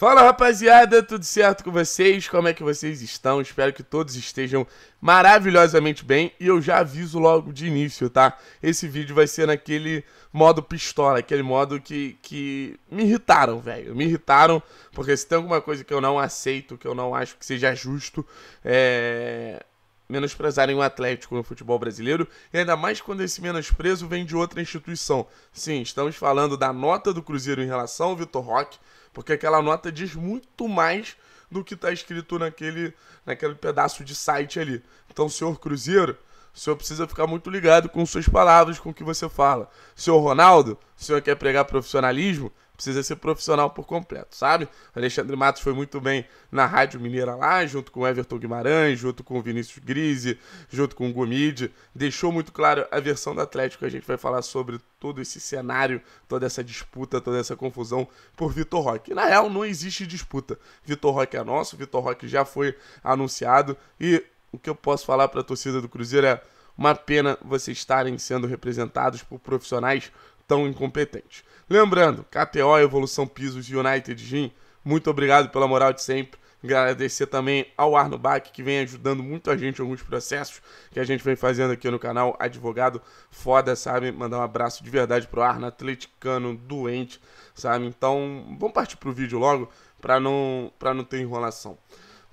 Fala rapaziada, tudo certo com vocês? Como é que vocês estão? Espero que todos estejam maravilhosamente bem e eu já aviso logo de início, tá? Esse vídeo vai ser naquele modo pistola, aquele modo que, que me irritaram, velho. Me irritaram, porque se tem alguma coisa que eu não aceito, que eu não acho que seja justo, é menosprezarem o Atlético no futebol brasileiro, e ainda mais quando esse menosprezo vem de outra instituição. Sim, estamos falando da nota do Cruzeiro em relação ao Vitor Roque, porque aquela nota diz muito mais do que está escrito naquele, naquele pedaço de site ali. Então, senhor Cruzeiro, o senhor precisa ficar muito ligado com suas palavras, com o que você fala. Senhor Ronaldo, o senhor quer pregar profissionalismo? precisa ser profissional por completo, sabe? Alexandre Matos foi muito bem na Rádio Mineira lá, junto com Everton Guimarães, junto com Vinícius Grise, junto com o Gomide. Deixou muito claro a versão do Atlético. A gente vai falar sobre todo esse cenário, toda essa disputa, toda essa confusão por Vitor Roque. Na real, não existe disputa. Vitor Roque é nosso, Vitor Roque já foi anunciado e o que eu posso falar para a torcida do Cruzeiro é uma pena vocês estarem sendo representados por profissionais tão incompetente. Lembrando, KTO, Evolução Pisos United Jim. muito obrigado pela moral de sempre. Agradecer também ao Arno Bach, que vem ajudando muito a gente em alguns processos que a gente vem fazendo aqui no canal. Advogado foda, sabe? Mandar um abraço de verdade pro Arno, atleticano, doente, sabe? Então, vamos partir pro vídeo logo, para não, pra não ter enrolação.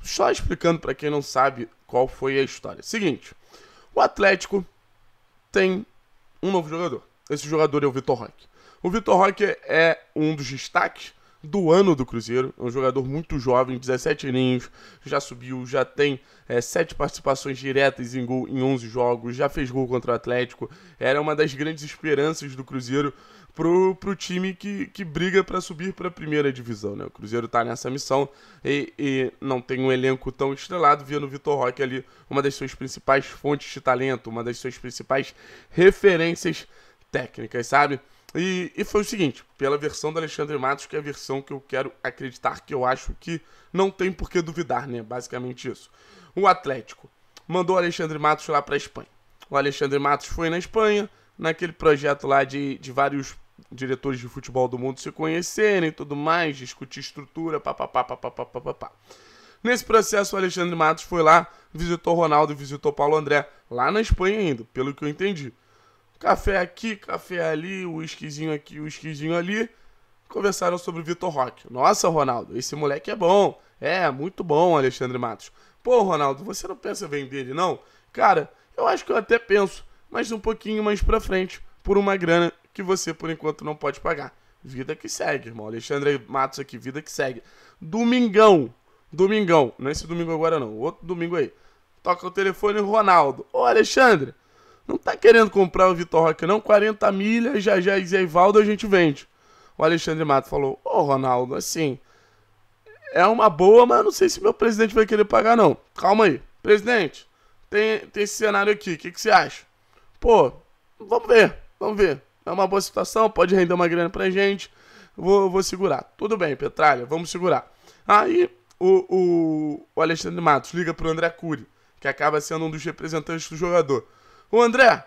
Só explicando para quem não sabe qual foi a história. Seguinte, o Atlético tem um novo jogador. Esse jogador é o Vitor Roque. O Vitor Roque é um dos destaques do ano do Cruzeiro. É um jogador muito jovem, 17 aninhos, já subiu, já tem é, 7 participações diretas em gol em 11 jogos, já fez gol contra o Atlético. Era uma das grandes esperanças do Cruzeiro pro, pro time que, que briga para subir para a primeira divisão. Né? O Cruzeiro está nessa missão e, e, não tem um elenco tão estrelado, vendo o Vitor Roque ali uma das suas principais fontes de talento, uma das suas principais referências técnicas, sabe? E, e, foi o seguinte, pela versão do Alexandre Matos, que é a versão que eu quero acreditar, que eu acho que não tem por que duvidar, né? Basicamente isso. O Atlético mandou o Alexandre Matos lá para a Espanha. O Alexandre Matos foi na Espanha, naquele projeto lá de, de vários diretores de futebol do mundo se conhecerem e tudo mais, discutir estrutura, papapá, papapá, papapá. Nesse processo, o Alexandre Matos foi lá, visitou Ronaldo, visitou Paulo André, lá na Espanha ainda, pelo que eu entendi. Café aqui, café ali, o esquisinho aqui, o esquisinho ali. Conversaram sobre o Vitor Roque. Nossa, Ronaldo, esse moleque é bom. É, muito bom, Alexandre Matos. Pô, Ronaldo, você não pensa vender ele, não? Cara, eu acho que eu até penso, mas um pouquinho mais pra frente, por uma grana que você, por enquanto, não pode pagar. Vida que segue, irmão. Alexandre Matos aqui, vida que segue. Domingão. Domingão. Não é esse domingo agora, não. Outro domingo aí. Toca o telefone, Ronaldo. Ô, Alexandre, não tá querendo comprar o Vitor Roque, não. 40 milhas, já já e Zé Valdo a gente vende. O Alexandre Mato falou: Ô, oh, Ronaldo, assim. É uma boa, mas não sei se meu presidente vai querer pagar, não. Calma aí. Presidente, tem, tem esse cenário aqui. O que, que você acha? Pô, vamos ver. Vamos ver. É uma boa situação, pode render uma grana pra gente. Vou, vou segurar. Tudo bem, Petralha, vamos segurar. Aí o, o, o Alexandre Matos liga pro André Cury, que acaba sendo um dos representantes do jogador. Ô André,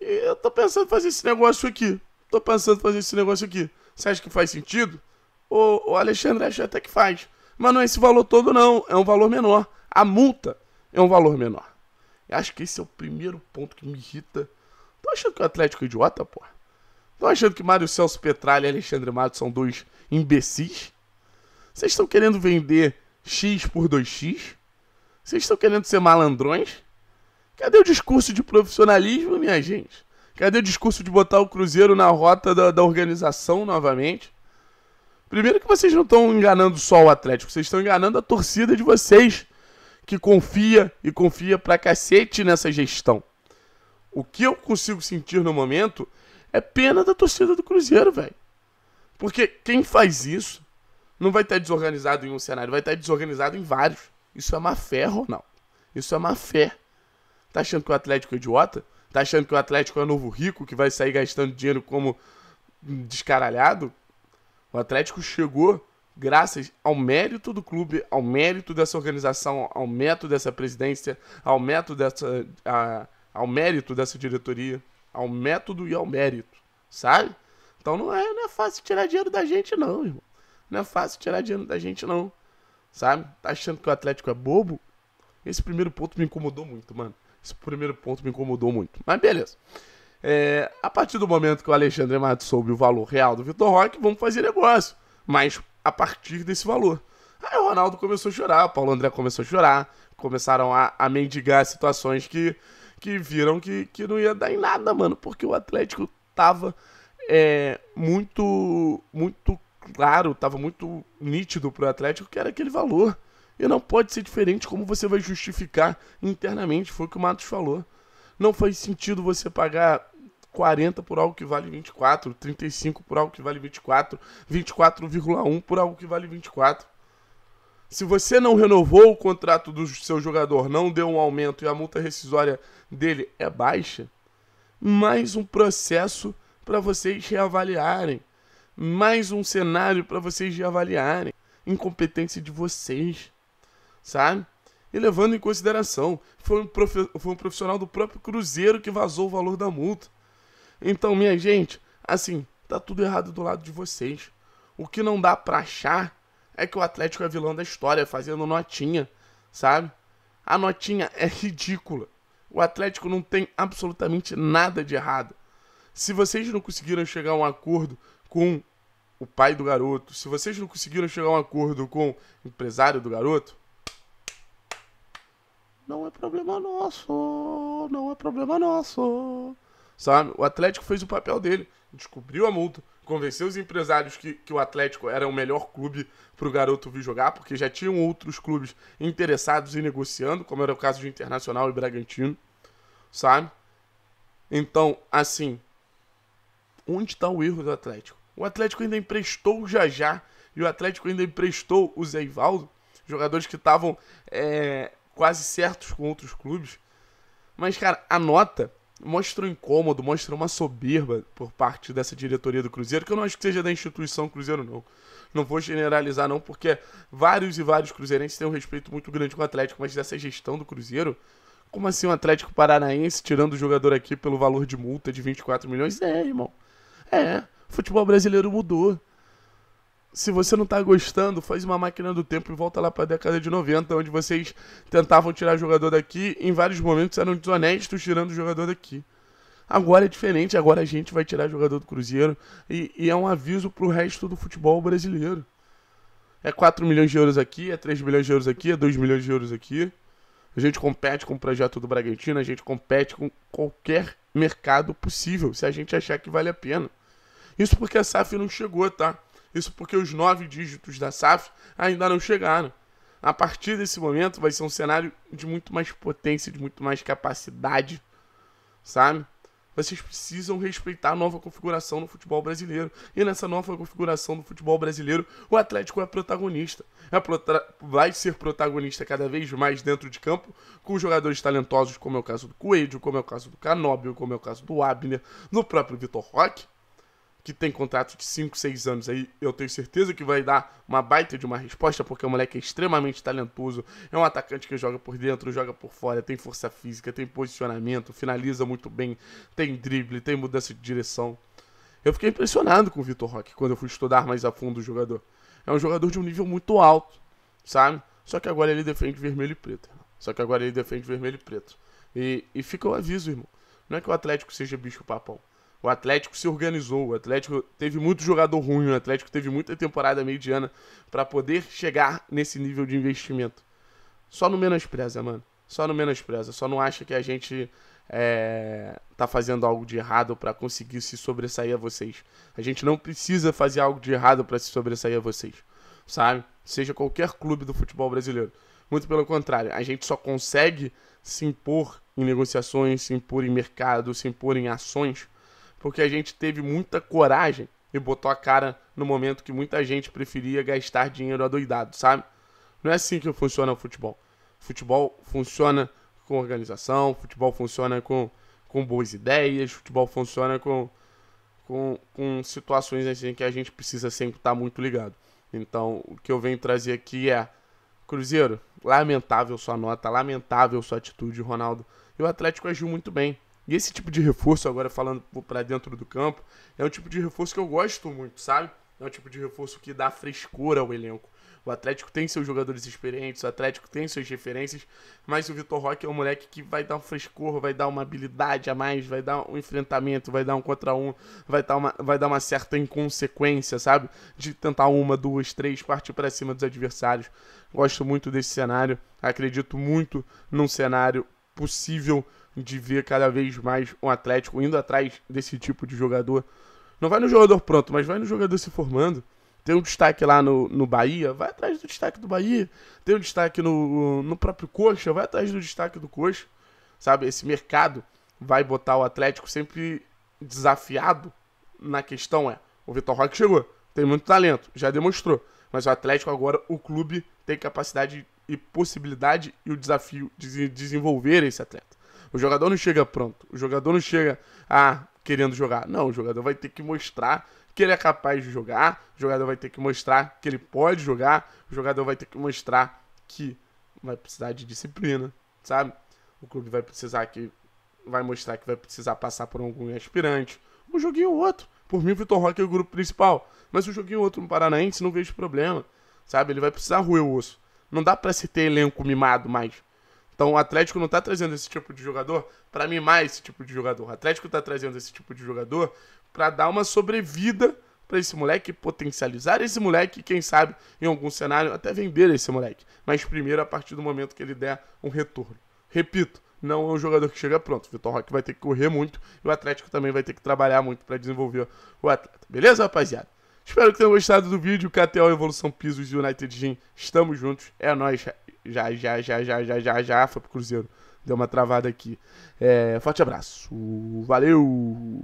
eu tô pensando em fazer esse negócio aqui. Tô pensando em fazer esse negócio aqui. Você acha que faz sentido? Ô, ô Alexandre, acho até que faz. Mas não é esse valor todo, não. É um valor menor. A multa é um valor menor. Eu acho que esse é o primeiro ponto que me irrita. Tô achando que o Atlético é idiota, porra. Tô achando que Mário Celso Petralha e Alexandre Matos são dois imbecis. Vocês estão querendo vender X por 2X? Vocês estão querendo ser malandrões? Cadê o discurso de profissionalismo, minha gente? Cadê o discurso de botar o Cruzeiro na rota da, da organização novamente? Primeiro que vocês não estão enganando só o Atlético, vocês estão enganando a torcida de vocês, que confia e confia pra cacete nessa gestão. O que eu consigo sentir no momento é pena da torcida do Cruzeiro, velho. Porque quem faz isso não vai estar tá desorganizado em um cenário, vai estar tá desorganizado em vários. Isso é má fé, Ronaldo. Isso é má fé. Tá achando que o Atlético é idiota? Tá achando que o Atlético é o novo rico que vai sair gastando dinheiro como descaralhado? O Atlético chegou graças ao mérito do clube, ao mérito dessa organização, ao mérito dessa presidência, ao mérito dessa, a, ao mérito dessa diretoria, ao método e ao mérito, sabe? Então não é, não é fácil tirar dinheiro da gente não, irmão. Não é fácil tirar dinheiro da gente não, sabe? Tá achando que o Atlético é bobo? Esse primeiro ponto me incomodou muito, mano. Esse primeiro ponto me incomodou muito. Mas beleza. É, a partir do momento que o Alexandre Matos soube o valor real do Vitor Roque, vamos fazer negócio. Mas a partir desse valor. Aí o Ronaldo começou a chorar, o Paulo André começou a chorar, começaram a, a mendigar situações que, que viram que, que não ia dar em nada, mano, porque o Atlético tava é, muito, muito claro, tava muito nítido pro Atlético que era aquele valor. E não pode ser diferente como você vai justificar internamente, foi o que o Matos falou. Não faz sentido você pagar 40 por algo que vale 24, 35 por algo que vale 24, 24,1 por algo que vale 24. Se você não renovou o contrato do seu jogador, não deu um aumento e a multa rescisória dele é baixa, mais um processo para vocês reavaliarem, mais um cenário para vocês reavaliarem incompetência de vocês sabe? E levando em consideração, foi um, foi um profissional do próprio Cruzeiro que vazou o valor da multa. Então, minha gente, assim, tá tudo errado do lado de vocês. O que não dá pra achar é que o Atlético é vilão da história, fazendo notinha, sabe? A notinha é ridícula. O Atlético não tem absolutamente nada de errado. Se vocês não conseguiram chegar a um acordo com o pai do garoto, se vocês não conseguiram chegar a um acordo com o empresário do garoto, não é problema nosso, não é problema nosso. Sabe? O Atlético fez o papel dele, descobriu a multa, convenceu os empresários que, que o Atlético era o melhor clube para o garoto vir jogar, porque já tinham outros clubes interessados e negociando, como era o caso de Internacional e Bragantino, sabe? Então, assim, onde está o erro do Atlético? O Atlético ainda emprestou o Jajá e o Atlético ainda emprestou o Zeivaldo, jogadores que estavam é, quase certos com outros clubes. Mas, cara, a nota mostra um incômodo, mostra uma soberba por parte dessa diretoria do Cruzeiro, que eu não acho que seja da instituição Cruzeiro, não. Não vou generalizar, não, porque vários e vários cruzeirenses têm um respeito muito grande com o Atlético, mas dessa gestão do Cruzeiro, como assim o um Atlético Paranaense tirando o jogador aqui pelo valor de multa de 24 milhões? É, irmão. É, o futebol brasileiro mudou se você não tá gostando, faz uma máquina do tempo e volta lá pra década de 90, onde vocês tentavam tirar jogador daqui, em vários momentos eram desonestos tirando jogador daqui. Agora é diferente, agora a gente vai tirar jogador do Cruzeiro e, e é um aviso pro resto do futebol brasileiro. É 4 milhões de euros aqui, é 3 milhões de euros aqui, é 2 milhões de euros aqui. A gente compete com o projeto do Bragantino, a gente compete com qualquer mercado possível, se a gente achar que vale a pena. Isso porque a SAF não chegou, tá? Isso porque os nove dígitos da SAF ainda não chegaram. A partir desse momento vai ser um cenário de muito mais potência, de muito mais capacidade, sabe? Vocês precisam respeitar a nova configuração no futebol brasileiro. E nessa nova configuração do futebol brasileiro, o Atlético é protagonista. É prota vai ser protagonista cada vez mais dentro de campo, com jogadores talentosos, como é o caso do Coelho, como é o caso do Canóbio, como é o caso do Abner, no próprio Vitor Roque que tem contrato de 5, 6 anos aí, eu tenho certeza que vai dar uma baita de uma resposta, porque o moleque é extremamente talentoso, é um atacante que joga por dentro, joga por fora, tem força física, tem posicionamento, finaliza muito bem, tem drible, tem mudança de direção. Eu fiquei impressionado com o Vitor Roque quando eu fui estudar mais a fundo o jogador. É um jogador de um nível muito alto, sabe? Só que agora ele defende vermelho e preto. Só que agora ele defende vermelho e preto. E, e fica o aviso, irmão. Não é que o Atlético seja bicho papão. O Atlético se organizou, o Atlético teve muito jogador ruim, o Atlético teve muita temporada mediana para poder chegar nesse nível de investimento. Só no menospreza, mano. Só no menospreza. Só não acha que a gente é, tá fazendo algo de errado para conseguir se sobressair a vocês. A gente não precisa fazer algo de errado para se sobressair a vocês, sabe? Seja qualquer clube do futebol brasileiro. Muito pelo contrário, a gente só consegue se impor em negociações, se impor em mercado, se impor em ações porque a gente teve muita coragem e botou a cara no momento que muita gente preferia gastar dinheiro adoidado, sabe? Não é assim que funciona o futebol. Futebol funciona com organização, futebol funciona com, com boas ideias, futebol funciona com, com, com situações assim que a gente precisa sempre estar muito ligado. Então, o que eu venho trazer aqui é: Cruzeiro, lamentável sua nota, lamentável sua atitude, Ronaldo. E o Atlético agiu muito bem. E esse tipo de reforço, agora falando para dentro do campo, é um tipo de reforço que eu gosto muito, sabe? É um tipo de reforço que dá frescura ao elenco. O Atlético tem seus jogadores experientes, o Atlético tem suas referências, mas o Vitor Roque é um moleque que vai dar um frescor, vai dar uma habilidade a mais, vai dar um enfrentamento, vai dar um contra um, vai dar tá uma, vai dar uma certa inconsequência, sabe? De tentar uma, duas, três, partir para cima dos adversários. Gosto muito desse cenário, acredito muito num cenário possível de ver cada vez mais um Atlético indo atrás desse tipo de jogador. Não vai no jogador pronto, mas vai no jogador se formando. Tem um destaque lá no, no Bahia, vai atrás do destaque do Bahia. Tem um destaque no, no próprio Coxa, vai atrás do destaque do Coxa. Sabe, esse mercado vai botar o Atlético sempre desafiado na questão é, o Vitor Roque chegou, tem muito talento, já demonstrou. Mas o Atlético agora, o clube, tem capacidade e possibilidade e o desafio de desenvolver esse atleta. O jogador não chega pronto. O jogador não chega, ah, querendo jogar. Não, o jogador vai ter que mostrar que ele é capaz de jogar. O jogador vai ter que mostrar que ele pode jogar. O jogador vai ter que mostrar que vai precisar de disciplina, sabe? O clube vai precisar que vai mostrar que vai precisar passar por algum aspirante. Um joguinho ou outro. Por mim, o Vitor Roque é o grupo principal. Mas um joguinho ou outro no Paranaense, não vejo problema. Sabe? Ele vai precisar roer o osso. Não dá para se ter elenco mimado mais. Então o Atlético não tá trazendo esse tipo de jogador para mimar esse tipo de jogador. O Atlético tá trazendo esse tipo de jogador para dar uma sobrevida para esse moleque, potencializar esse moleque, quem sabe em algum cenário até vender esse moleque. Mas primeiro a partir do momento que ele der um retorno. Repito, não é um jogador que chega pronto. O Vitor Roque vai ter que correr muito e o Atlético também vai ter que trabalhar muito para desenvolver o atleta. Beleza, rapaziada? Espero que tenham gostado do vídeo. KTO Evolução Pisos e United Gym. Estamos juntos. É nóis. Já, já, já, já, já, já, já. Foi pro Cruzeiro. Deu uma travada aqui. É, forte abraço. Valeu!